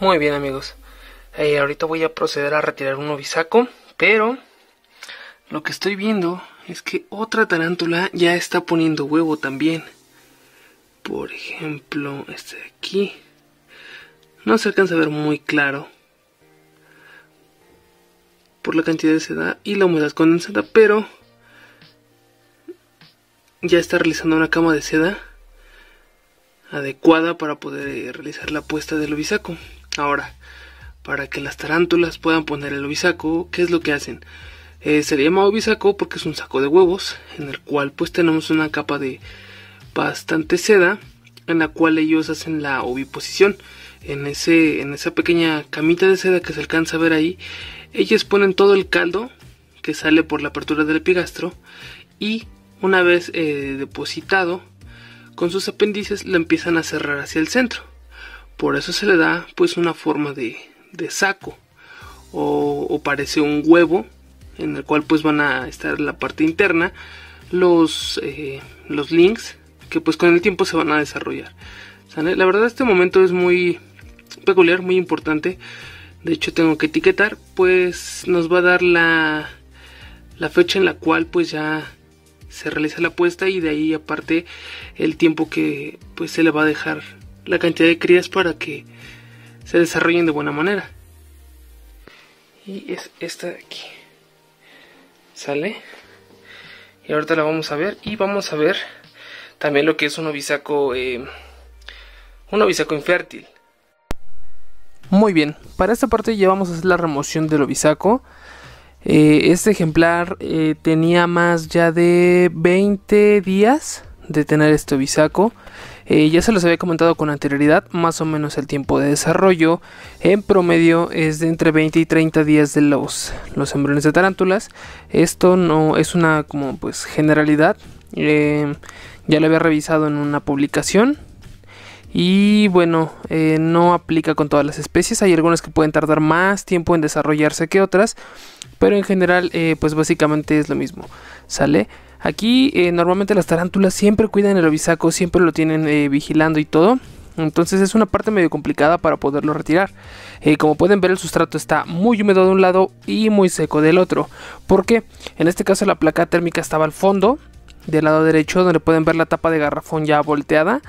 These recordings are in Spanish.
Muy bien amigos, eh, ahorita voy a proceder a retirar un ovisaco, pero lo que estoy viendo es que otra tarántula ya está poniendo huevo también. Por ejemplo, este de aquí. No se alcanza a ver muy claro. Por la cantidad de seda y la humedad condensada, pero ya está realizando una cama de seda adecuada para poder realizar la puesta del ovisaco. Ahora, para que las tarántulas puedan poner el ovisaco, ¿qué es lo que hacen? Eh, se llama ovisaco porque es un saco de huevos en el cual pues tenemos una capa de bastante seda en la cual ellos hacen la oviposición. En, ese, en esa pequeña camita de seda que se alcanza a ver ahí, ellos ponen todo el caldo que sale por la apertura del epigastro y una vez eh, depositado con sus apéndices lo empiezan a cerrar hacia el centro. Por eso se le da pues una forma de, saco o, parece un huevo en el cual pues van a estar la parte interna los, eh, los links que pues con el tiempo se van a desarrollar. La verdad este momento es muy peculiar, muy importante. De hecho tengo que etiquetar pues nos va a dar la, la fecha en la cual pues ya se realiza la apuesta y de ahí aparte el tiempo que pues se le va a dejar la cantidad de crías para que se desarrollen de buena manera. Y es esta de aquí. ¿Sale? Y ahorita la vamos a ver. Y vamos a ver también lo que es un ovisaco. Eh, un ovisaco infértil. Muy bien, para esta parte ya vamos a hacer la remoción del ovisaco. Eh, este ejemplar eh, tenía más ya de 20 días de tener este bisaco. Eh, ya se los había comentado con anterioridad, más o menos el tiempo de desarrollo en promedio es de entre 20 y 30 días de los, los embriones de tarántulas. Esto no es una como pues generalidad, eh, ya lo había revisado en una publicación. Y bueno, eh, no aplica con todas las especies, hay algunas que pueden tardar más tiempo en desarrollarse que otras, pero en general pues básicamente es lo mismo, ¿sale? Aquí eh, normalmente las tarántulas siempre cuidan el obisaco, siempre lo tienen eh, vigilando y todo. Entonces es una parte medio complicada para poderlo retirar. Eh, como pueden ver el sustrato está muy húmedo de un lado y muy seco del otro. Porque en este caso la placa térmica estaba al fondo, del lado derecho, donde pueden ver la tapa de garrafón ya volteada.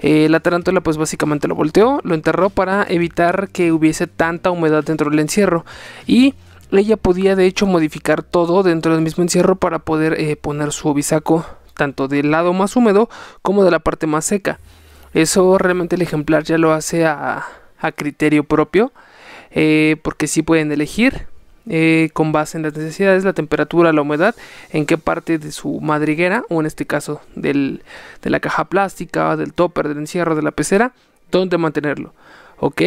la tarántula pues básicamente lo volteó, lo enterró para evitar que hubiese tanta humedad dentro del encierro. Y Leia podía de hecho modificar todo dentro del mismo encierro para poder eh, poner su obisaco tanto del lado más húmedo como de la parte más seca. Eso realmente el ejemplar ya lo hace a, criterio propio, eh, porque sí pueden elegir eh, con base en las necesidades, la temperatura, la humedad, en qué parte de su madriguera, o en este caso del, de la caja plástica, del topper, del encierro, de la pecera, dónde mantenerlo. ¿Ok?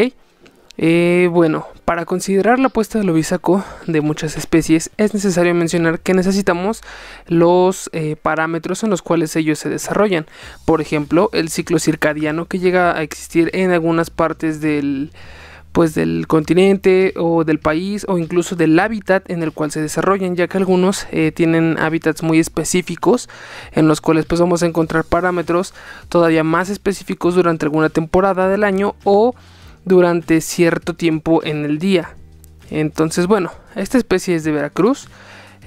Eh, bueno, para considerar la puesta del obisaco de muchas especies es necesario mencionar que necesitamos los eh, parámetros en los cuales ellos se desarrollan. Por ejemplo, el ciclo circadiano que llega a existir en algunas partes del, pues del continente o del país o incluso del hábitat en el cual se desarrollan ya que algunos eh, tienen hábitats muy específicos en los cuales pues vamos a encontrar parámetros todavía más específicos durante alguna temporada del año o durante cierto tiempo en el día. Entonces, bueno, esta especie es de Veracruz,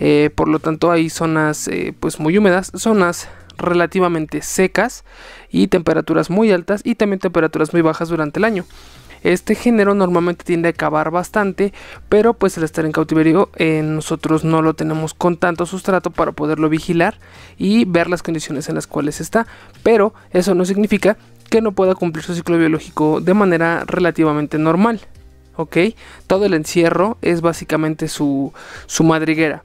eh, por lo tanto hay zonas eh, pues muy húmedas, zonas relativamente secas y temperaturas muy altas y también temperaturas muy bajas durante el año. Este género normalmente tiende a acabar bastante, pero pues al estar en cautiverio eh, nosotros no lo tenemos con tanto sustrato para poderlo vigilar y ver las condiciones en las cuales está, pero eso no significa que no pueda cumplir su ciclo biológico de manera relativamente normal. ¿Ok? Todo el encierro es básicamente su, madriguera.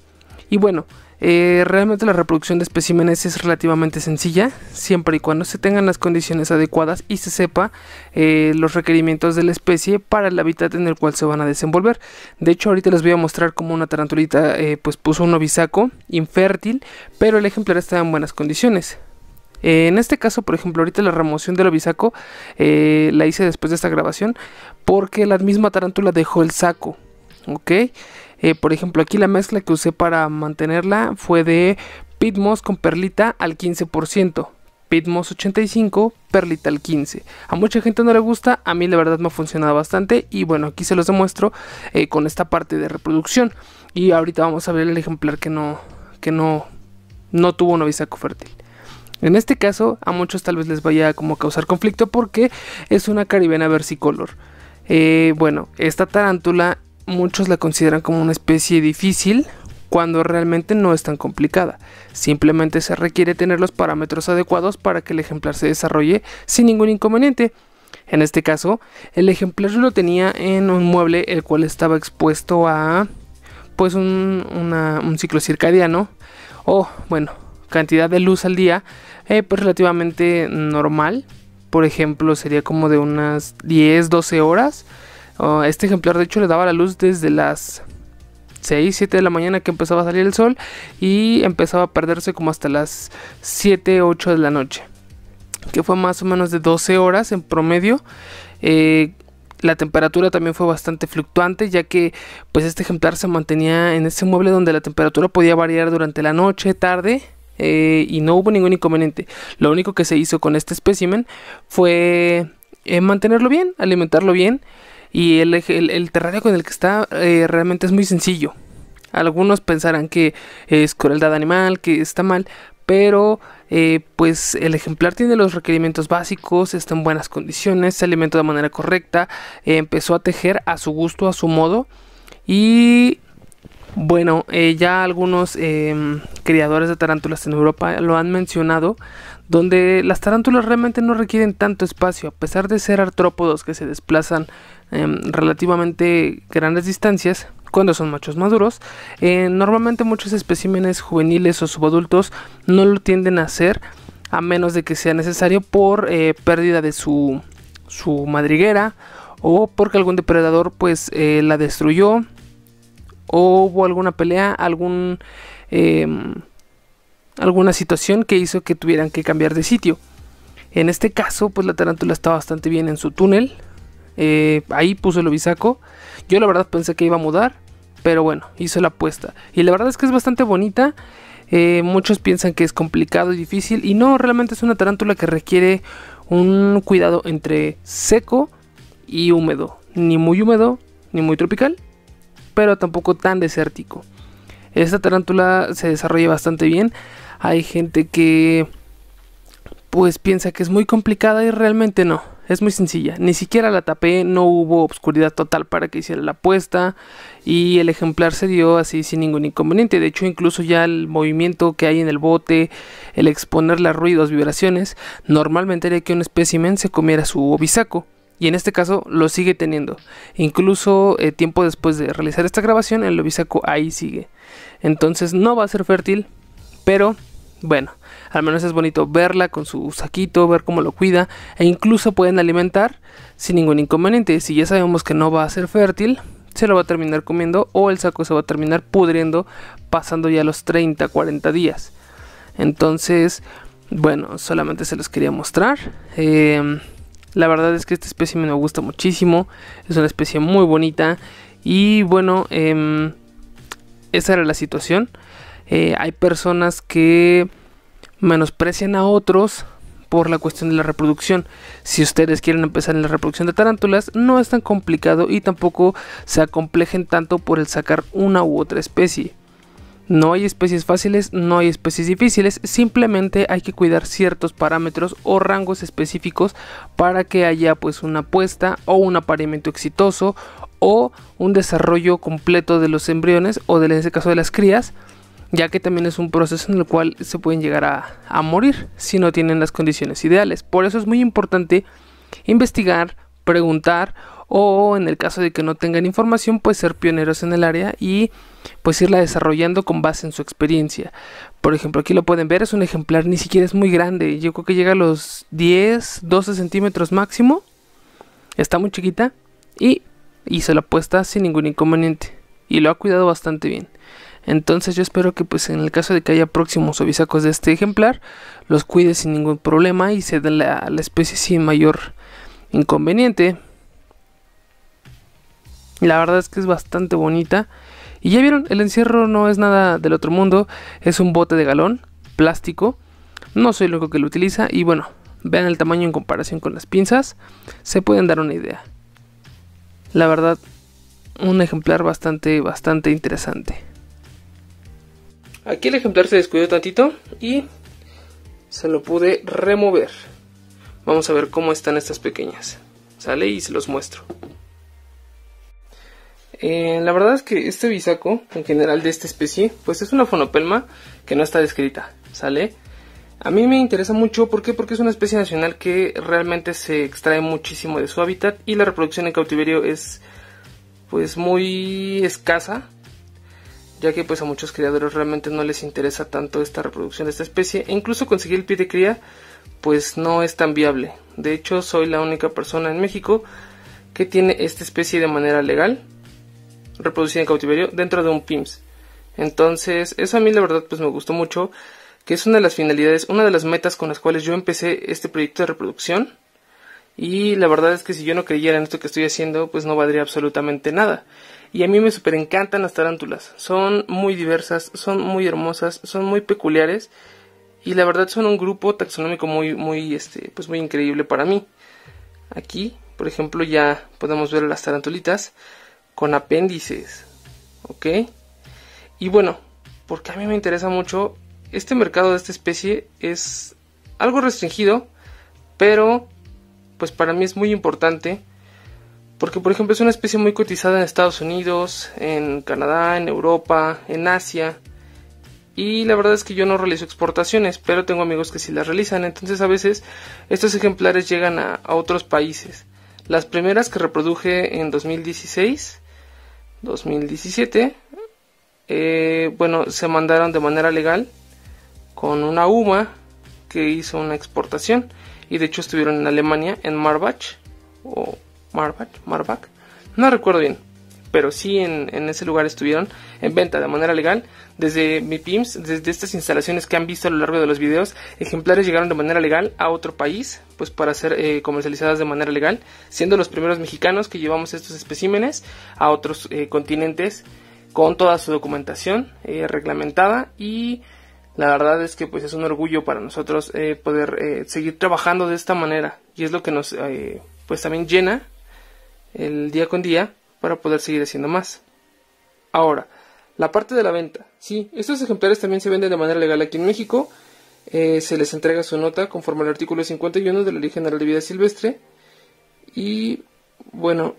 Y bueno, eh, realmente la reproducción de especímenes es relativamente sencilla, siempre y cuando se tengan las condiciones adecuadas y se sepa eh, los requerimientos de la especie para el hábitat en el cual se van a desenvolver. De hecho, ahorita les voy a mostrar cómo una tarantulita eh, pues puso un ovisaco infértil, pero el ejemplar está en buenas condiciones. Eh, en este caso, por ejemplo, ahorita la remoción del obisaco eh, la hice después de esta grabación porque la misma tarántula dejó el saco, ¿ok? Eh, por ejemplo, aquí la mezcla que usé para mantenerla fue de pitmos con perlita al 15%. Pitmos 85, Perlita al 15. A mucha gente no le gusta, a mí la verdad me ha funcionado bastante y bueno, aquí se los demuestro con esta parte de reproducción. Y ahorita vamos a ver el ejemplar que no, que no, no tuvo un obisaco fértil. En este caso, a muchos tal vez les vaya como a causar conflicto porque es una caribena versicolor. Eh, bueno, esta tarántula muchos la consideran como una especie difícil cuando realmente no es tan complicada. Simplemente se requiere tener los parámetros adecuados para que el ejemplar se desarrolle sin ningún inconveniente. En este caso, el ejemplar lo tenía en un mueble el cual estaba expuesto a pues un, un ciclo circadiano o oh, bueno, cantidad de luz al día eh, pues relativamente normal. Por ejemplo, sería como de unas 10, 12 horas. Oh, este ejemplar de hecho le daba la luz desde las 6, 7 de la mañana que empezaba a salir el sol y empezaba a perderse como hasta las 7, 8 de la noche. Que fue más o menos de 12 horas en promedio. Eh, la temperatura también fue bastante fluctuante, ya que pues este ejemplar se mantenía en ese mueble donde la temperatura podía variar durante la noche, tarde eh, y no hubo ningún inconveniente. Lo único que se hizo con este espécimen fue eh, mantenerlo bien, alimentarlo bien y el, el, terrario con el que está eh, realmente es muy sencillo. Algunos pensarán que es crueldad animal, que está mal, pero pues el ejemplar tiene los requerimientos básicos, está en buenas condiciones, se alimentó de manera correcta, empezó a tejer a su gusto, a su modo y bueno, eh, ya algunos em, criadores de tarántulas en Europa lo han mencionado, donde las tarántulas realmente no requieren tanto espacio, a pesar de ser artrópodos que se desplazan em, relativamente grandes distancias, cuando son machos maduros. Eh, normalmente muchos especímenes juveniles o subadultos no lo tienden a hacer a menos de que sea necesario por eh, pérdida de su, madriguera o porque algún depredador pues la destruyó o hubo alguna pelea, algún, em, alguna situación que hizo que tuvieran que cambiar de sitio. En este caso, pues la tarántula está bastante bien en su túnel. Eh, ahí puso el obisaco. Yo la verdad pensé que iba a mudar, pero bueno, hizo la apuesta. Y la verdad es que es bastante bonita. Eh, muchos piensan que es complicado y difícil. Y no, realmente es una tarántula que requiere un cuidado entre seco y húmedo. Ni muy húmedo, ni muy tropical, pero tampoco tan desértico. Esta tarántula se desarrolla bastante bien. Hay gente que pues piensa que es muy complicada y realmente no. Es muy sencilla. Ni siquiera la tapé, no hubo obscuridad total para que hiciera la apuesta y el ejemplar se dio así sin ningún inconveniente. De hecho, incluso ya el movimiento que hay en el bote, el exponerle a ruidos, vibraciones, normalmente haría que un espécimen se comiera su obisaco y en este caso lo sigue teniendo. Incluso eh, tiempo después de realizar esta grabación, el lobisaco ahí sigue. Entonces no va a ser fértil, pero bueno, al menos es bonito verla con su saquito, ver cómo lo cuida e incluso pueden alimentar sin ningún inconveniente. Si ya sabemos que no va a ser fértil, se lo va a terminar comiendo o el saco se va a terminar pudriendo pasando ya los 30, 40 días. Entonces, bueno, solamente se los quería mostrar. Eh, la verdad es que esta especie me gusta muchísimo. Es una especie muy bonita. Y bueno, em, esa era la situación. Eh, hay personas que menosprecian a otros por la cuestión de la reproducción. Si ustedes quieren empezar en la reproducción de tarántulas, no es tan complicado y tampoco se acomplejen tanto por el sacar una u otra especie. No hay especies fáciles, no hay especies difíciles, simplemente hay que cuidar ciertos parámetros o rangos específicos para que haya pues una apuesta o un apareamiento exitoso o un desarrollo completo de los embriones o en este caso de las crías, ya que también es un proceso en el cual se pueden llegar a morir si no tienen las condiciones ideales. Por eso es muy importante investigar, preguntar o en el caso de que no tengan información, pues ser pioneros en el área y pues irla desarrollando con base en su experiencia. Por ejemplo, aquí lo pueden ver, es un ejemplar, ni siquiera es muy grande, yo creo que llega a los 10, 12 centímetros máximo, está muy chiquita y se la puesta sin ningún inconveniente y lo ha cuidado bastante bien. Entonces yo espero que pues en el caso de que haya próximos obisacos de este ejemplar, los cuide sin ningún problema y se dé la, la especie sin mayor inconveniente. La verdad es que es bastante bonita. Y ya vieron, el encierro no es nada del otro mundo. Es un bote de galón, plástico. No soy único que lo utiliza. Y bueno, vean el tamaño en comparación con las pinzas. Se pueden dar una idea. La verdad, un ejemplar bastante, bastante interesante. Aquí el ejemplar se descuidó tantito y se lo pude remover. Vamos a ver cómo están estas pequeñas. Sale y se los muestro. Eh, la verdad es que este bisaco, en general de esta especie, pues es una fonopelma que no está descrita, ¿sale? A mí me interesa mucho, ¿por qué? Porque es una especie nacional que realmente se extrae muchísimo de su hábitat y la reproducción en cautiverio es pues muy escasa, ya que pues a muchos criadores realmente no les interesa tanto esta reproducción de esta especie e incluso conseguir el pie de cría pues no es tan viable. De hecho, soy la única persona en México que tiene esta especie de manera legal reproducida en cautiverio dentro de un PIMS. Entonces, eso a mí la verdad pues me gustó mucho, que es una de las finalidades, una de las metas con las cuales yo empecé este proyecto de reproducción. Y la verdad es que si yo no creyera en esto que estoy haciendo, pues no valdría absolutamente nada. Y a mí me super encantan las tarántulas. Son muy diversas, son muy hermosas, son muy peculiares y la verdad son un grupo taxonómico muy muy este pues muy increíble para mí. Aquí, por ejemplo, ya podemos ver las tarantulitas con apéndices. ¿Ok? Y bueno, porque a mí me interesa mucho, este mercado de esta especie es algo restringido, pero pues para mí es muy importante. Porque, por ejemplo, es una especie muy cotizada en Estados Unidos, en Canadá, en Europa, en Asia. Y la verdad es que yo no realizo exportaciones, pero tengo amigos que sí las realizan. Entonces, a veces estos ejemplares llegan a, a otros países. Las primeras que reproduje en 2016 2017, eh, bueno, se mandaron de manera legal con una UMA que hizo una exportación y de hecho estuvieron en Alemania en Marbach o Marbach, Marbach, no recuerdo bien pero sí en, ese lugar estuvieron en venta de manera legal. Desde MIPIMS, desde estas instalaciones que han visto a lo largo de los videos, ejemplares llegaron de manera legal a otro país, pues para ser eh, comercializadas de manera legal, siendo los primeros mexicanos que llevamos estos especímenes a otros eh, continentes con toda su documentación eh, reglamentada y la verdad es que pues es un orgullo para nosotros poder seguir trabajando de esta manera y es lo que nos pues también llena el día con día para poder seguir haciendo más. Ahora, la parte de la venta. Sí, estos ejemplares también se venden de manera legal aquí en México. Eh, se les entrega su nota conforme al artículo 51 de la Ley General de Vida Silvestre. Y bueno,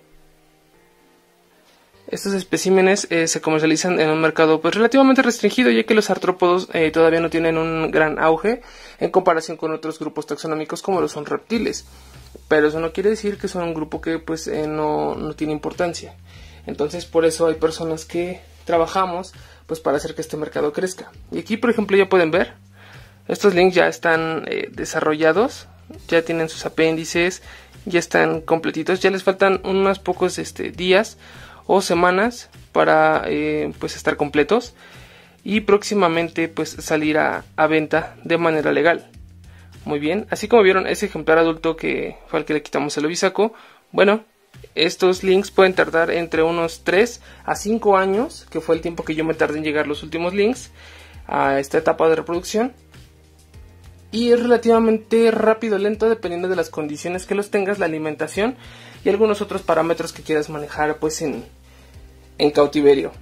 estos especímenes eh, se comercializan en un mercado pues relativamente restringido, ya que los artrópodos eh, todavía no tienen un gran auge en comparación con otros grupos taxonómicos como los son reptiles. Pero eso no quiere decir que son un grupo que pues eh, no, no tiene importancia. Entonces por eso hay personas que trabajamos pues para hacer que este mercado crezca. Y aquí por ejemplo ya pueden ver, estos links ya están desarrollados, ya tienen sus apéndices, ya están completitos, ya les faltan unos pocos este, días o semanas para eh, pues estar completos y próximamente pues salir a, venta de manera legal. Muy bien, así como vieron ese ejemplar adulto que fue al que le quitamos el obisaco, bueno, estos links pueden tardar entre unos 3 a 5 años, que fue el tiempo que yo me tardé en llegar los últimos links a esta etapa de reproducción. Y es relativamente rápido, o lento, dependiendo de las condiciones que los tengas, la alimentación y algunos otros parámetros que quieras manejar pues en, en cautiverio.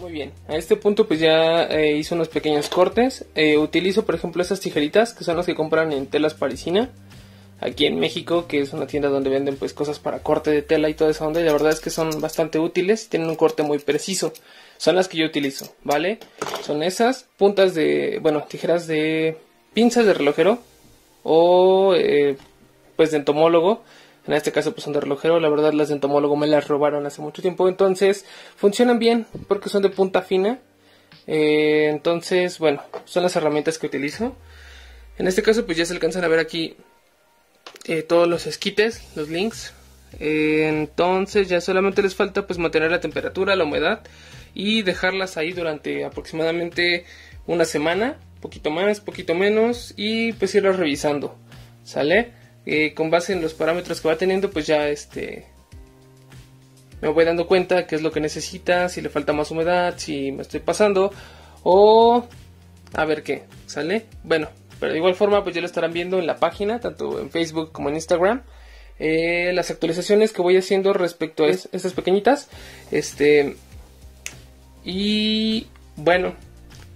Muy bien, a este punto pues ya eh, hice unos pequeños cortes. Eh, utilizo por ejemplo estas tijeritas que son las que compran en telas parisina. Aquí en México, que es una tienda donde venden pues cosas para corte de tela y toda esa onda. Y la verdad es que son bastante útiles tienen un corte muy preciso. Son las que yo utilizo, ¿vale? Son esas puntas de, bueno, tijeras de pinzas de relojero o eh, pues de entomólogo en este caso pues son de relojero, la verdad las de entomólogo me las robaron hace mucho tiempo, entonces funcionan bien porque son de punta fina, eh, entonces bueno, son las herramientas que utilizo. En este caso pues ya se alcanzan a ver aquí eh, todos los esquites, los links, eh, entonces ya solamente les falta pues mantener la temperatura, la humedad y dejarlas ahí durante aproximadamente una semana, poquito más, poquito menos y pues irlas revisando, ¿sale? Eh, con base en los parámetros que va teniendo, pues ya este me voy dando cuenta qué es lo que necesita, si le falta más humedad, si me estoy pasando o a ver qué sale. Bueno, pero de igual forma pues ya lo estarán viendo en la página, tanto en Facebook como en Instagram. Eh, las actualizaciones que voy haciendo respecto a estas pequeñitas. Este y bueno,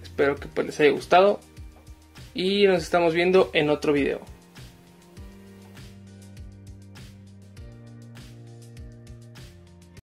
espero que pues, les haya gustado y nos estamos viendo en otro video.